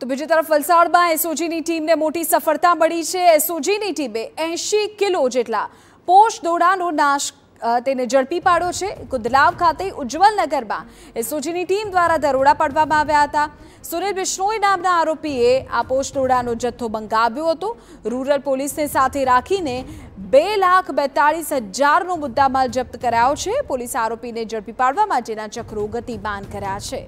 તો બીજી તરફ વલસાડમાં એસઓજીની ટીમને મોટી સફળતા મળી છે એસઓજીની ટીમે એંશી કિલો જેટલા પોષ દોડાનો નાશ તેને ઝડપી પાડ્યો છે કુદલાવ ખાતે ઉજ્જવલનગરમાં એસઓજીની ટીમ દ્વારા દરોડા પાડવામાં આવ્યા હતા સુરેલ બિશ્નોઈ નામના આરોપીએ આ પોષ પોષદોડાનો જથ્થો મંગાવ્યો હતો રૂરલ પોલીસને સાથે રાખીને બે લાખ બેતાળીસ હજારનો મુદ્દામાલ જપ્ત કરાયો છે પોલીસ આરોપીને ઝડપી પાડવા માટેના ચક્રો ગતિમાન કર્યા છે